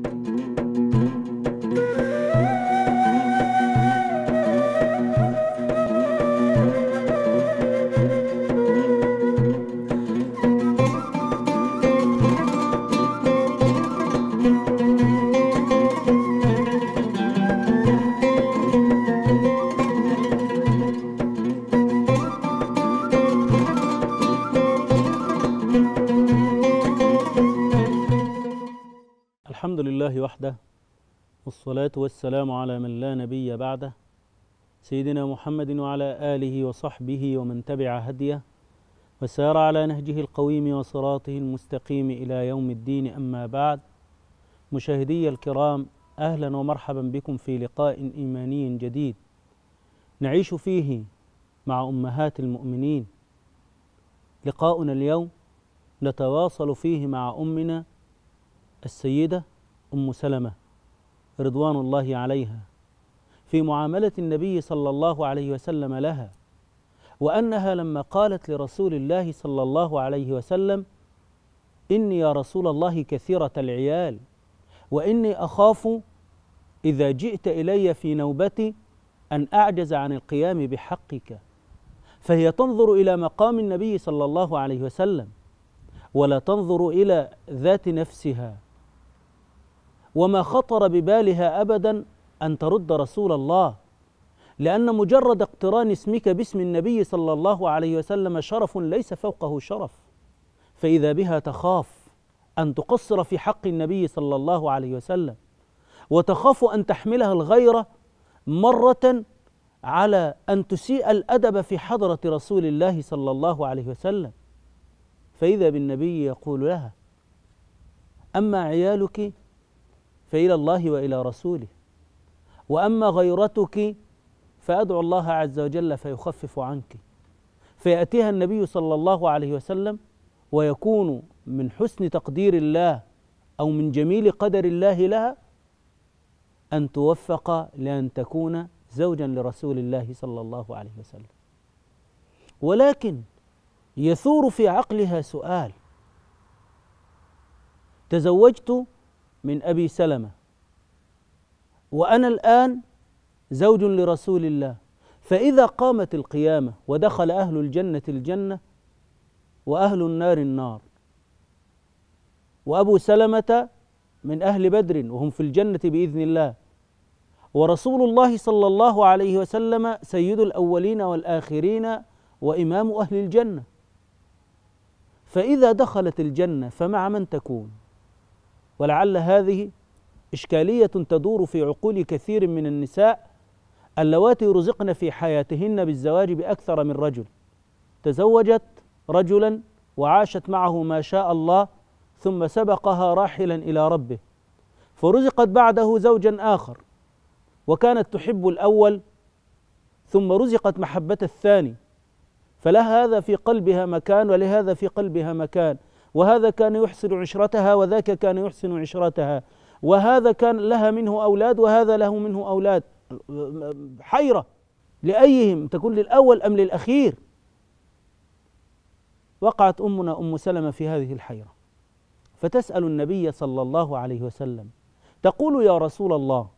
Thank you. والصلاة والسلام على من لا نبي بعده سيدنا محمد وعلى آله وصحبه ومن تبع هديه وسار على نهجه القويم وصراطه المستقيم إلى يوم الدين أما بعد مشاهدي الكرام أهلا ومرحبا بكم في لقاء إيماني جديد نعيش فيه مع أمهات المؤمنين لقاؤنا اليوم نتواصل فيه مع أمنا السيدة أم سلمة رضوان الله عليها في معامله النبي صلى الله عليه وسلم لها وانها لما قالت لرسول الله صلى الله عليه وسلم اني يا رسول الله كثيره العيال واني اخاف اذا جئت الي في نوبتي ان اعجز عن القيام بحقك فهي تنظر الى مقام النبي صلى الله عليه وسلم ولا تنظر الى ذات نفسها وما خطر ببالها ابدا ان ترد رسول الله لان مجرد اقتران اسمك باسم النبي صلى الله عليه وسلم شرف ليس فوقه شرف فاذا بها تخاف ان تقصر في حق النبي صلى الله عليه وسلم وتخاف ان تحملها الغيره مره على ان تسيء الادب في حضره رسول الله صلى الله عليه وسلم فاذا بالنبي يقول لها اما عيالك فإلى الله وإلى رسوله وأما غيرتك فأدعو الله عز وجل فيخفف عنك فيأتيها النبي صلى الله عليه وسلم ويكون من حسن تقدير الله أو من جميل قدر الله لها أن توفق لأن تكون زوجا لرسول الله صلى الله عليه وسلم ولكن يثور في عقلها سؤال تزوجت من أبي سلمة وأنا الآن زوج لرسول الله فإذا قامت القيامة ودخل أهل الجنة الجنة وأهل النار النار وأبو سلمة من أهل بدر وهم في الجنة بإذن الله ورسول الله صلى الله عليه وسلم سيد الأولين والآخرين وإمام أهل الجنة فإذا دخلت الجنة فمع من تكون؟ ولعل هذه إشكالية تدور في عقول كثير من النساء اللواتي رزقن في حياتهن بالزواج بأكثر من رجل تزوجت رجلا وعاشت معه ما شاء الله ثم سبقها راحلا إلى ربه فرزقت بعده زوجا آخر وكانت تحب الأول ثم رزقت محبة الثاني فلها هذا في قلبها مكان ولهذا في قلبها مكان وهذا كان يحسن عشرتها وذاك كان يحسن عشرتها وهذا كان لها منه أولاد وهذا له منه أولاد حيرة لأيهم تكون للأول أم للأخير وقعت أمنا أم سلمة في هذه الحيرة فتسأل النبي صلى الله عليه وسلم تقول يا رسول الله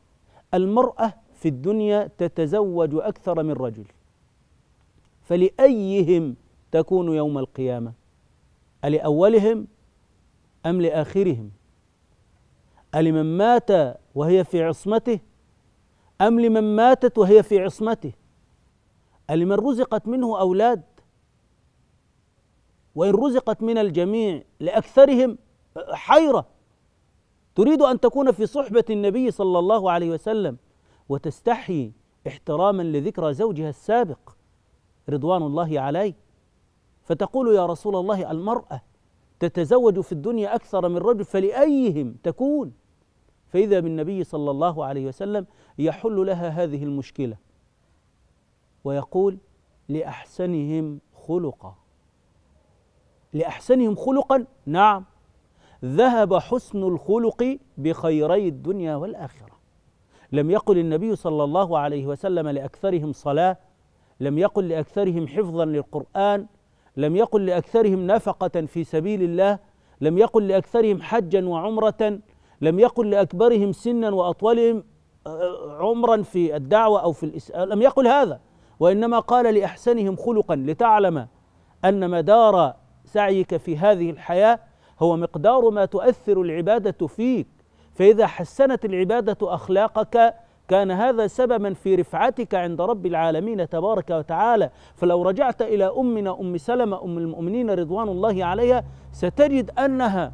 المرأة في الدنيا تتزوج أكثر من رجل فلأيهم تكون يوم القيامة ألأولهم أم لآخرهم ألمن مات وهي في عصمته أم لمن ماتت وهي في عصمته ألمن رزقت منه أولاد وإن رزقت من الجميع لأكثرهم حيرة تريد أن تكون في صحبة النبي صلى الله عليه وسلم وتستحي احتراما لذكرى زوجها السابق رضوان الله عليه فتقول يا رسول الله المرأة تتزوج في الدنيا أكثر من رجل فلأيهم تكون فإذا بالنبي صلى الله عليه وسلم يحل لها هذه المشكلة ويقول لأحسنهم خلقا لأحسنهم خلقا نعم ذهب حسن الخلق بخيري الدنيا والآخرة لم يقل النبي صلى الله عليه وسلم لأكثرهم صلاة لم يقل لأكثرهم حفظا للقرآن لم يقل لأكثرهم نفقة في سبيل الله لم يقل لأكثرهم حجا وعمرة لم يقل لأكبرهم سنا وأطولهم آه، عمرا في الدعوة أو في الإسلام لم يقل هذا وإنما قال لأحسنهم خلقا لتعلم أن مدار سعيك في هذه الحياة هو مقدار ما تؤثر العبادة فيك فإذا حسنت العبادة أخلاقك كان هذا سببا في رفعتك عند رب العالمين تبارك وتعالى فلو رجعت إلى أمنا أم سلمة أم المؤمنين رضوان الله عليها ستجد أنها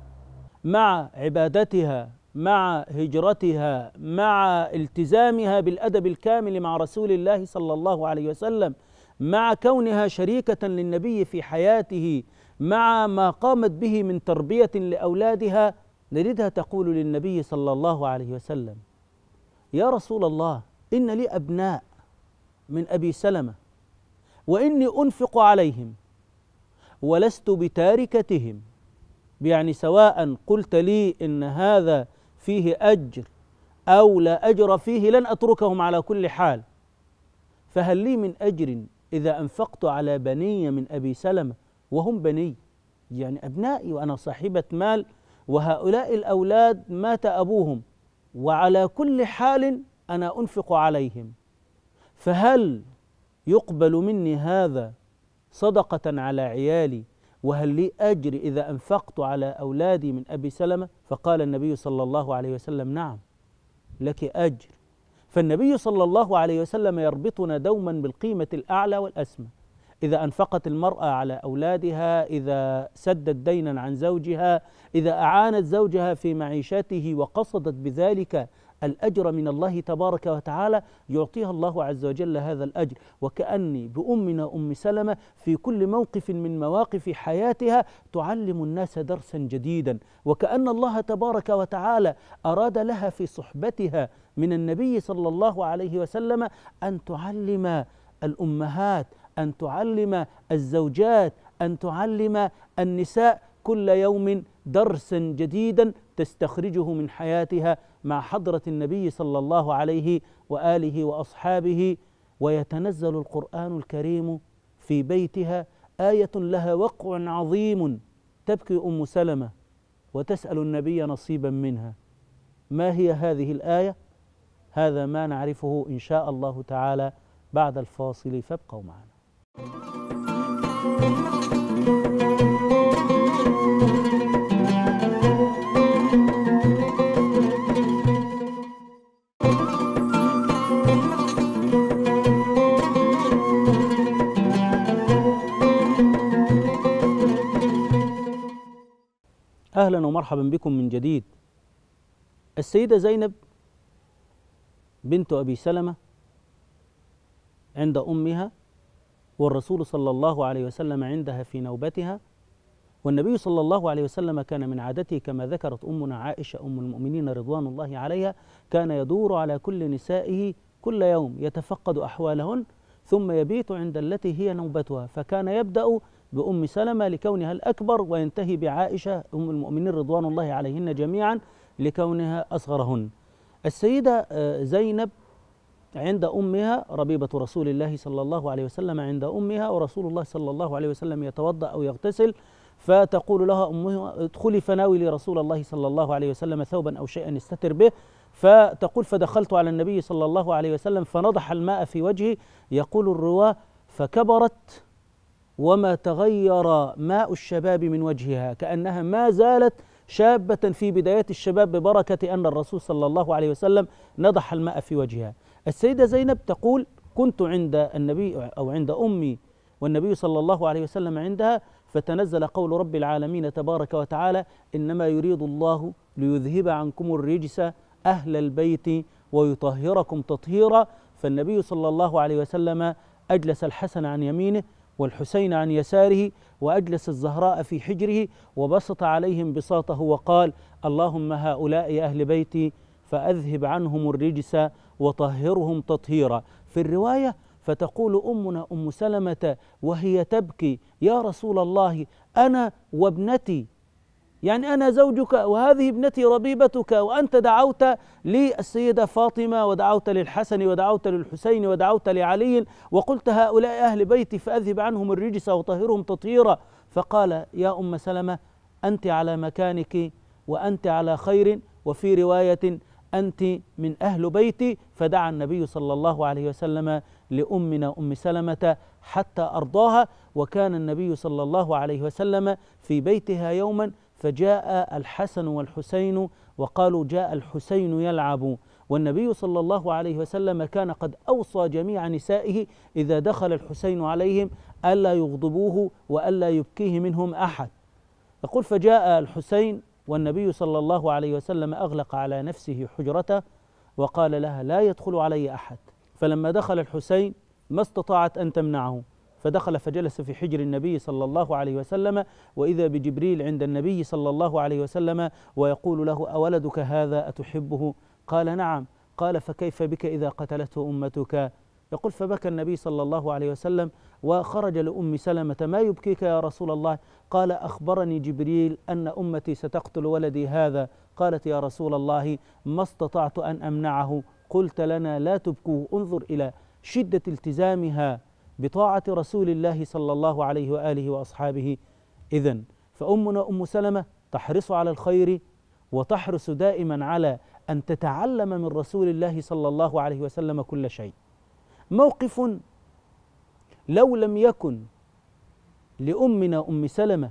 مع عبادتها مع هجرتها مع التزامها بالادب الكامل مع رسول الله صلى الله عليه وسلم مع كونها شريكه للنبي في حياته مع ما قامت به من تربيه لاولادها نجدها تقول للنبي صلى الله عليه وسلم يا رسول الله إن لي أبناء من أبي سلمة وإني أنفق عليهم ولست بتاركتهم يعني سواء قلت لي إن هذا فيه أجر أو لا أجر فيه لن أتركهم على كل حال فهل لي من أجر إذا أنفقت على بني من أبي سلمة وهم بني يعني أبنائي وأنا صاحبة مال وهؤلاء الأولاد مات أبوهم وعلى كل حال انا انفق عليهم فهل يقبل مني هذا صدقه على عيالي وهل لي اجر اذا انفقت على اولادي من ابي سلمه فقال النبي صلى الله عليه وسلم نعم لك اجر فالنبي صلى الله عليه وسلم يربطنا دوما بالقيمه الاعلى والاسمى إذا أنفقت المرأة على أولادها إذا سدت دينا عن زوجها إذا أعانت زوجها في معيشته وقصدت بذلك الأجر من الله تبارك وتعالى يعطيها الله عز وجل هذا الأجر وكأني بأمنا أم سلمة في كل موقف من مواقف حياتها تعلم الناس درسا جديدا وكأن الله تبارك وتعالى أراد لها في صحبتها من النبي صلى الله عليه وسلم أن تعلم الأمهات أن تعلم الزوجات أن تعلم النساء كل يوم درسا جديدا تستخرجه من حياتها مع حضرة النبي صلى الله عليه وآله وأصحابه ويتنزل القرآن الكريم في بيتها آية لها وقع عظيم تبكي أم سلمة وتسأل النبي نصيبا منها ما هي هذه الآية؟ هذا ما نعرفه إن شاء الله تعالى بعد الفاصل فابقوا معنا اهلا ومرحبا بكم من جديد السيده زينب بنت ابي سلمه عند امها والرسول صلى الله عليه وسلم عندها في نوبتها والنبي صلى الله عليه وسلم كان من عادته كما ذكرت أمنا عائشة أم المؤمنين رضوان الله عليها كان يدور على كل نسائه كل يوم يتفقد أحوالهن ثم يبيت عند التي هي نوبتها فكان يبدأ بأم سلمة لكونها الأكبر وينتهي بعائشة أم المؤمنين رضوان الله عليهن جميعا لكونها أصغرهن السيدة آه، زينب عند أمها ربيبة رسول الله صلى الله عليه وسلم عند أمها ورسول الله صلى الله عليه وسلم يتوضأ أو يغتسل فتقول لها أمها ادخلي فناولي رسول الله صلى الله عليه وسلم ثوبا أو شيئا يستتر به فتقول فدخلت على النبي صلى الله عليه وسلم فنضح الماء في وجهه يقول الرواة فكبرت وما تغير ماء الشباب من وجهها كأنها ما زالت شابة في بدايات الشباب ببركة أن الرسول صلى الله عليه وسلم نضح الماء في وجهها السيدة زينب تقول كنت عند النبي أو عند أمي والنبي صلى الله عليه وسلم عندها فتنزل قول رب العالمين تبارك وتعالى إنما يريد الله ليذهب عنكم الرجس أهل البيت ويطهركم تطهيرا فالنبي صلى الله عليه وسلم أجلس الحسن عن يمينه والحسين عن يساره واجلس الزهراء في حجره وبسط عليهم بساطه وقال اللهم هؤلاء اهل بيتي فاذهب عنهم الرجس وطهرهم تطهيرا في الرواية فتقول أمنا أم سلمة وهي تبكي يا رسول الله أنا وابنتي يعني أنا زوجك وهذه ابنتي ربيبتك وأنت دعوت للسيدة فاطمة ودعوت للحسن ودعوت للحسين ودعوت لعلي وقلت هؤلاء أهل بيتي فأذهب عنهم الرجس وطهرهم تطهيرا فقال يا أم سلمة أنت على مكانك وأنت على خير وفي رواية أنت من أهل بيتي فدعا النبي صلى الله عليه وسلم لأمنا أم سلمة حتى أرضاها وكان النبي صلى الله عليه وسلم في بيتها يوما فجاء الحسن والحسين وقالوا جاء الحسين يلعب والنبي صلى الله عليه وسلم كان قد أوصى جميع نسائه إذا دخل الحسين عليهم ألا يغضبوه وألا يبكيه منهم أحد يقول فجاء الحسين والنبي صلى الله عليه وسلم أغلق على نفسه حجرته وقال لها لا يدخل علي أحد فلما دخل الحسين ما استطاعت أن تمنعه فدخل فجلس في حجر النبي صلى الله عليه وسلم واذا بجبريل عند النبي صلى الله عليه وسلم ويقول له اولدك هذا اتحبه قال نعم قال فكيف بك اذا قتلته امتك يقول فبكى النبي صلى الله عليه وسلم وخرج لأم سلمة ما يبكيك يا رسول الله قال أخبرني جبريل أن أمتي ستقتل ولدي هذا قالت يا رسول الله ما استطعت أن أمنعه قلت لنا لا تبكوه انظر إلى شدة التزامها بطاعة رسول الله صلى الله عليه وآله وأصحابه إذا فأمنا أم سلمة تحرص على الخير وتحرص دائما على أن تتعلم من رسول الله صلى الله عليه وسلم كل شيء موقف لو لم يكن لأمنا أم سلمة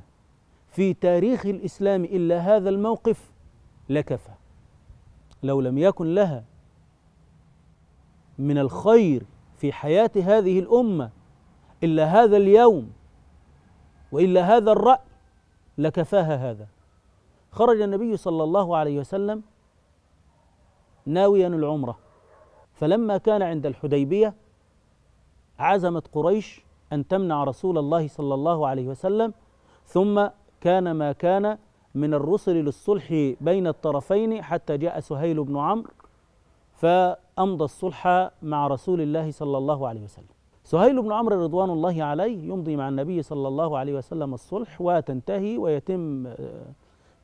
في تاريخ الإسلام إلا هذا الموقف لكفى لو لم يكن لها من الخير في حياة هذه الأمة إلا هذا اليوم وإلا هذا الرأي لكفاها هذا خرج النبي صلى الله عليه وسلم ناويا العمرة فلما كان عند الحديبية عزمت قريش أن تمنع رسول الله صلى الله عليه وسلم ثم كان ما كان من الرسل للصلح بين الطرفين حتى جاء سهيل بن عمرو فأمضى الصلح مع رسول الله صلى الله عليه وسلم سهيل بن عمرو رضوان الله عليه يمضي مع النبي صلى الله عليه وسلم الصلح وتنتهي ويتم آه،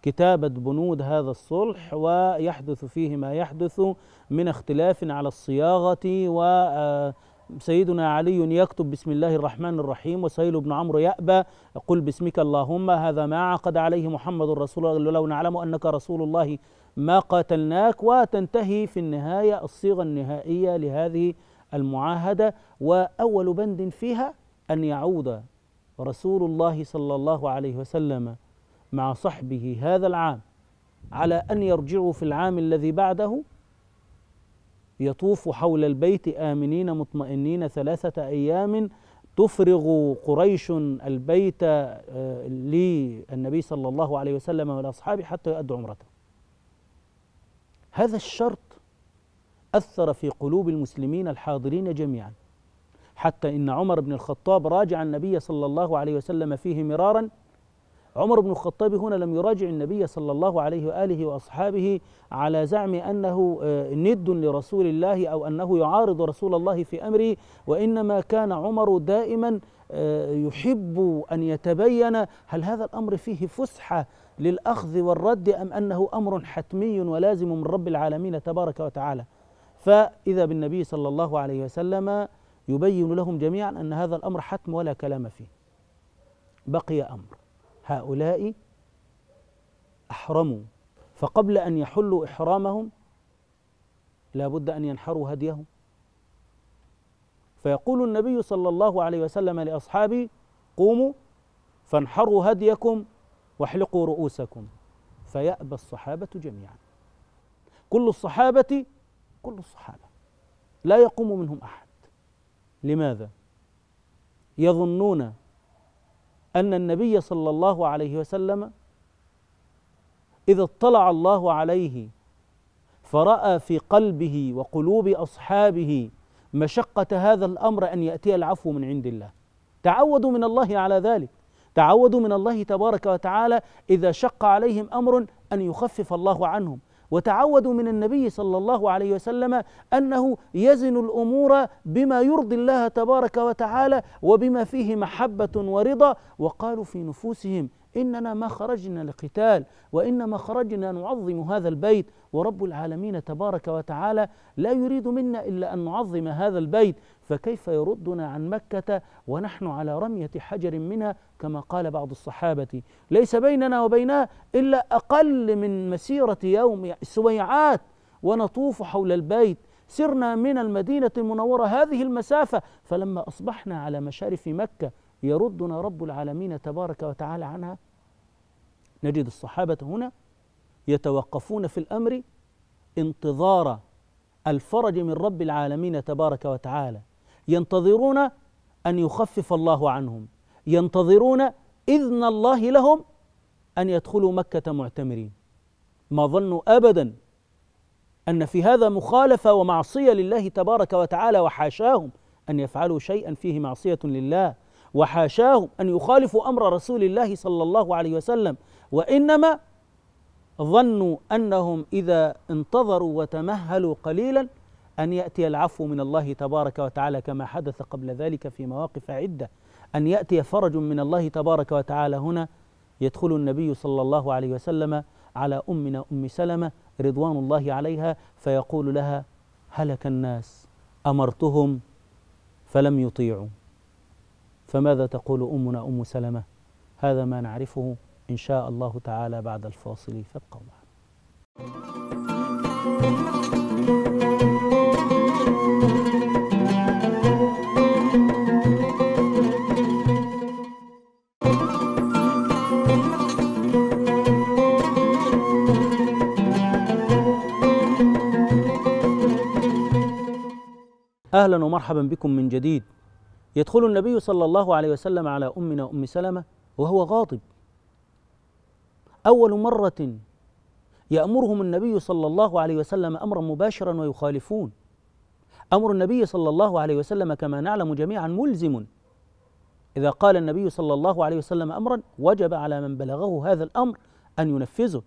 كتابة بنود هذا الصلح ويحدث فيه ما يحدث من اختلاف على الصياغة و آه، سيدنا علي يكتب بسم الله الرحمن الرحيم وسهيل بن عمرو يأبى قل باسمك اللهم هذا ما عقد عليه محمد رسول الله لو نعلم أنك رسول الله ما قاتلناك وتنتهي في النهاية الصيغة النهائية لهذه المعاهدة وأول بند فيها أن يعود رسول الله صلى الله عليه وسلم مع صحبه هذا العام على أن يرجعوا في العام الذي بعده يطوف حول البيت آمنين مطمئنين ثلاثة أيام تفرغ قريش البيت آه، للنبي صلى الله عليه وسلم والأصحاب حتى يؤدوا عمرته هذا الشرط أثر في قلوب المسلمين الحاضرين جميعا حتى إن عمر بن الخطاب راجع النبي صلى الله عليه وسلم فيه مرارا عمر بن الخطاب هنا لم يراجع النبي صلى الله عليه وآله وأصحابه على زعم أنه آه، ند لرسول الله أو أنه يعارض رسول الله في أمره وإنما كان عمر دائما آه، يحب أن يتبين هل هذا الأمر فيه فسحة للأخذ والرد أم أنه أمر حتمي ولازم من رب العالمين تبارك وتعالى فإذا بالنبي صلى الله عليه وسلم يبين لهم جميعا أن هذا الأمر حتم ولا كلام فيه بقي أمر هؤلاء أحرموا فقبل أن يحلوا إحرامهم لابد أن ينحروا هديهم فيقول النبي صلى الله عليه وسلم لأصحابه قوموا فانحروا هديكم واحلقوا رؤوسكم فيأبى الصحابة جميعا كل الصحابة كل الصحابة لا يقوم منهم أحد لماذا؟ يظنون أن النبي صلى الله عليه وسلم إذا اطلع الله عليه فرأى في قلبه وقلوب أصحابه مشقة هذا الأمر أن يأتي العفو من عند الله تعودوا من الله على ذلك تعودوا من الله تبارك وتعالى إذا شق عليهم أمر أن يخفف الله عنهم وتعودوا من النبي صلى الله عليه وسلم انه يزن الامور بما يرضي الله تبارك وتعالى وبما فيه محبه ورضا وقالوا في نفوسهم إننا ما خرجنا لقتال وإنما خرجنا نعظم هذا البيت ورب العالمين تبارك وتعالى لا يريد منا إلا أن نعظم هذا البيت فكيف يردنا عن مكة ونحن على رمية حجر منها كما قال بعض الصحابة ليس بيننا وبينها إلا أقل من مسيرة يوم سويعات ونطوف حول البيت سرنا من المدينة المنورة هذه المسافة فلما أصبحنا على مشارف مكة يردنا رب العالمين تبارك وتعالى عنها نجد الصحابة هنا يتوقفون في الأمر انتظار الفرج من رب العالمين تبارك وتعالى ينتظرون أن يخفف الله عنهم ينتظرون إذن الله لهم أن يدخلوا مكة معتمرين ما ظنوا أبدا أن في هذا مخالفة ومعصية لله تبارك وتعالى وحاشاهم أن يفعلوا شيئا فيه معصية لله وحاشاهم أن يخالفوا أمر رسول الله صلى الله عليه وسلم وإنما ظنوا أنهم إذا انتظروا وتمهلوا قليلا أن يأتي العفو من الله تبارك وتعالى كما حدث قبل ذلك في مواقف عدة أن يأتي فرج من الله تبارك وتعالى هنا يدخل النبي صلى الله عليه وسلم على أمنا أم سلمة رضوان الله عليها فيقول لها هلك الناس أمرتهم فلم يطيعوا فماذا تقول أمنا أم سلمة هذا ما نعرفه إن شاء الله تعالى بعد الفاصل فابقوا معنا اهلا ومرحبا بكم من جديد يدخل النبي صلى الله عليه وسلم على امنا ام سلمه وهو غاضب اول مره يامرهم النبي صلى الله عليه وسلم امرا مباشرا ويخالفون امر النبي صلى الله عليه وسلم كما نعلم جميعا ملزم اذا قال النبي صلى الله عليه وسلم امرا وجب على من بلغه هذا الامر ان ينفذه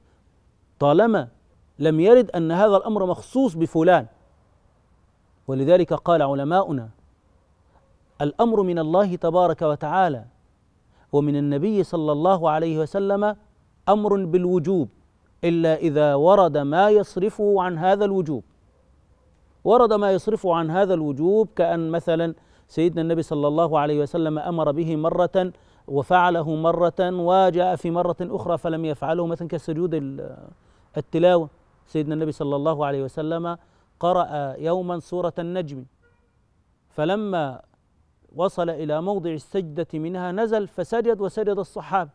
طالما لم يرد ان هذا الامر مخصوص بفلان ولذلك قال علماؤنا الامر من الله تبارك وتعالى ومن النبي صلى الله عليه وسلم امر بالوجوب الا اذا ورد ما يصرفه عن هذا الوجوب ورد ما يصرفه عن هذا الوجوب كان مثلا سيدنا النبي صلى الله عليه وسلم امر به مره وفعله مره وجاء في مره اخرى فلم يفعله مثلا كسجود التلاوه سيدنا النبي صلى الله عليه وسلم قرأ يوما سورة النجم فلما وصل إلى موضع السجدة منها نزل فسجد وسجد الصحابة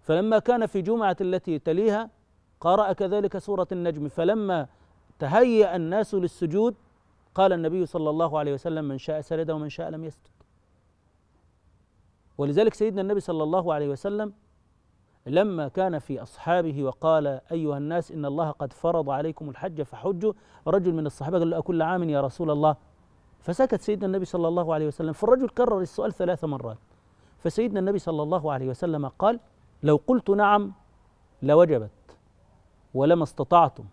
فلما كان في جمعة التي تليها قرأ كذلك سورة النجم فلما تهيأ الناس للسجود قال النبي صلى الله عليه وسلم من شاء سجد ومن شاء لم يسجد ولذلك سيدنا النبي صلى الله عليه وسلم لما كان في أصحابه وقال أيها الناس إن الله قد فرض عليكم الحج فحجوا رجل من الصحابة قال له أكل عام يا رسول الله فسكت سيدنا النبي صلى الله عليه وسلم فالرجل كرر السؤال ثلاث مرات فسيدنا النبي صلى الله عليه وسلم قال لو قلت نعم لوجبت ولما استطعتم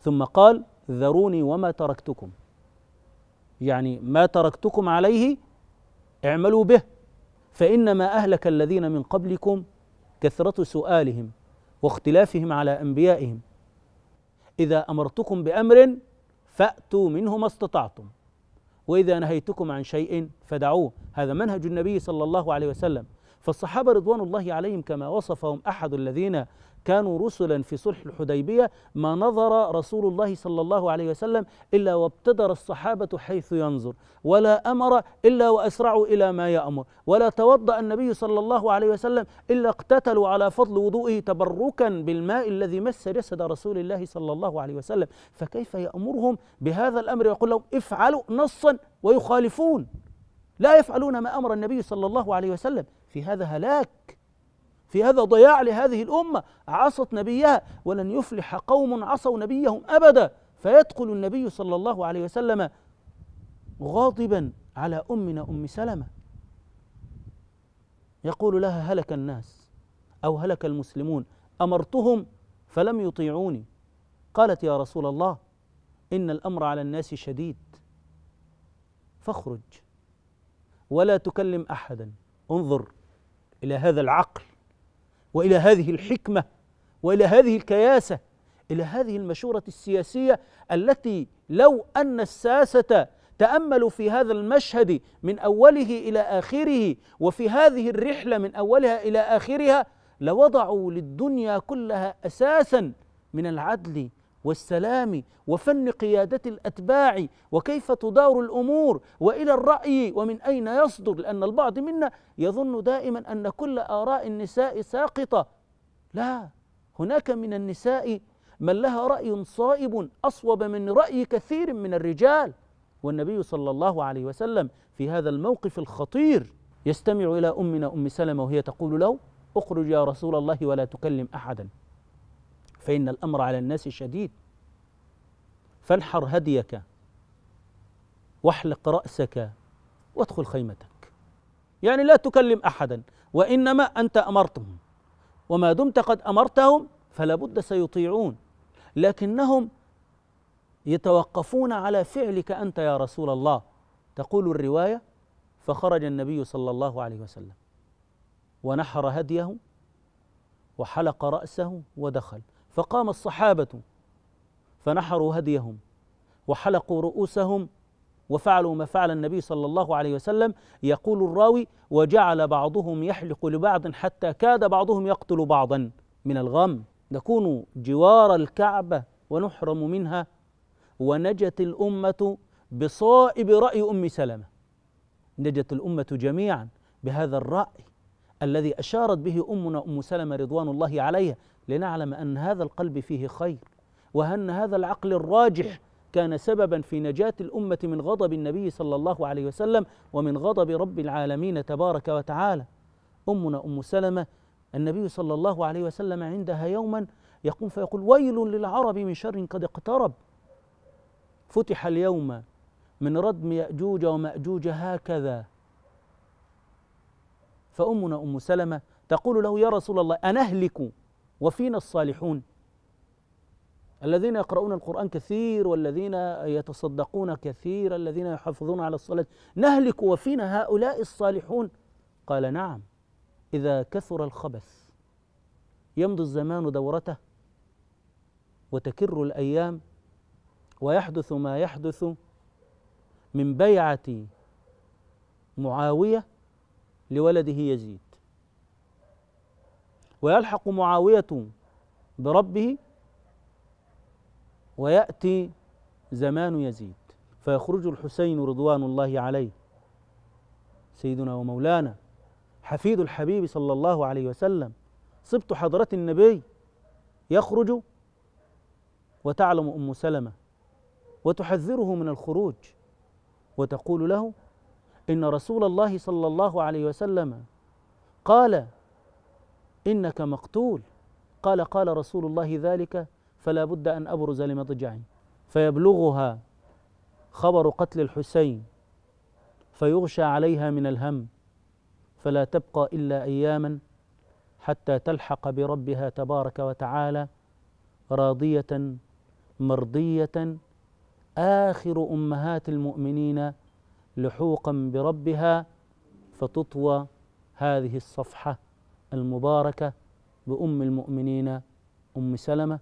ثم قال ذروني وما تركتكم يعني ما تركتكم عليه اعملوا به فإنما أهلك الذين من قبلكم كثرة سؤالهم واختلافهم على أنبيائهم إذا أمرتكم بأمر فأتوا منه ما استطعتم وإذا نهيتكم عن شيء فدعوه هذا منهج النبي صلى الله عليه وسلم فالصحابة رضوان الله عليهم كما وصفهم أحد الذين كانوا رسلا في صلح الحديبية ما نظر رسول الله صلى الله عليه وسلم إلا وابتدر الصحابة حيث ينظر ولا أمر إلا وأسرعوا إلى ما يأمر ولا توضأ النبي صلى الله عليه وسلم إلا اقتتلوا على فضل وضوئه تبركا بالماء الذي مس جسد رسول الله صلى الله عليه وسلم فكيف يأمرهم بهذا الأمر يقول لهم افعلوا نصا ويخالفون لا يفعلون ما أمر النبي صلى الله عليه وسلم في هذا هلاك في هذا ضياع لهذه الأمة عصت نبيها ولن يفلح قوم عصوا نبيهم أبدا فيدخل النبي صلى الله عليه وسلم غاضبا على أمنا أم سلمة يقول لها هلك الناس أو هلك المسلمون أمرتهم فلم يطيعوني قالت يا رسول الله إن الأمر على الناس شديد فاخرج ولا تكلم أحدا انظر إلى هذا العقل والى هذه الحكمه والى هذه الكياسه الى هذه المشوره السياسيه التي لو ان الساسه تاملوا في هذا المشهد من اوله الى اخره وفي هذه الرحله من اولها الى اخرها لوضعوا للدنيا كلها اساسا من العدل والسلام وفن قياده الاتباع وكيف تدار الامور والى الراي ومن اين يصدر لان البعض منا يظن دائما ان كل اراء النساء ساقطه لا هناك من النساء من لها راي صائب اصوب من راي كثير من الرجال والنبي صلى الله عليه وسلم في هذا الموقف الخطير يستمع الى امنا ام سلمه وهي تقول له اخرج يا رسول الله ولا تكلم احدا فإن الأمر على الناس شديد فانحر هديك واحلق رأسك وادخل خيمتك يعني لا تكلم أحدا وإنما أنت أمرتهم وما دمت قد أمرتهم فلا بد سيطيعون لكنهم يتوقفون على فعلك أنت يا رسول الله تقول الرواية فخرج النبي صلى الله عليه وسلم ونحر هديه وحلق رأسه ودخل فقام الصحابة فنحروا هديهم وحلقوا رؤوسهم وفعلوا ما فعل النبي صلى الله عليه وسلم يقول الراوي وجعل بعضهم يحلق لبعض حتى كاد بعضهم يقتل بعضا من الغم نكون جوار الكعبة ونحرم منها ونجت الأمة بصائب رأي أم سلمة نجت الأمة جميعا بهذا الرأي الذي أشارت به أمنا أم سلمة رضوان الله عليها لنعلم أن هذا القلب فيه خير وأن هذا العقل الراجح كان سببا في نجاة الأمة من غضب النبي صلى الله عليه وسلم ومن غضب رب العالمين تبارك وتعالى أمنا أم سلمة النبي صلى الله عليه وسلم عندها يوما يقوم فيقول ويل للعرب من شر قد اقترب فتح اليوم من ردم يأجوج ومأجوج هكذا فأمنا أم سلمة تقول له يا رسول الله أنهلك وفينا الصالحون الذين يقرؤون القرآن كثير والذين يتصدقون كثير الذين يحافظون على الصلاة نهلك وفينا هؤلاء الصالحون قال نعم إذا كثر الخبث يمضي الزمان دورته وتكر الأيام ويحدث ما يحدث من بيعة معاوية لولده يزيد ويلحق معاوية بربه ويأتي زمان يزيد فيخرج الحسين رضوان الله عليه سيدنا ومولانا حفيد الحبيب صلى الله عليه وسلم صبت حضرة النبي يخرج وتعلم أم سلمة وتحذره من الخروج وتقول له إن رسول الله صلى الله عليه وسلم قال إنك مقتول قال قال رسول الله ذلك فلا بد أن أبرز لمضجعي فيبلغها خبر قتل الحسين فيغشى عليها من الهم فلا تبقى إلا أياما حتى تلحق بربها تبارك وتعالى راضية مرضية آخر أمهات المؤمنين لحوقا بربها فتطوى هذه الصفحه المباركة بأم المؤمنين أم سلمة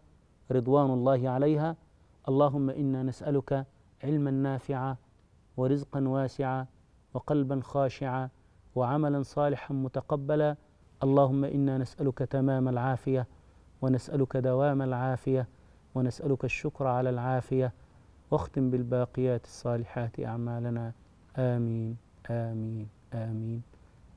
رضوان الله عليها اللهم إنا نسألك علما نافعا ورزقا واسعا وقلبا خاشعا وعملا صالحا متقبلا اللهم إنا نسألك تمام العافية ونسألك دوام العافية ونسألك الشكر على العافية واختم بالباقيات الصالحات أعمالنا آمين آمين آمين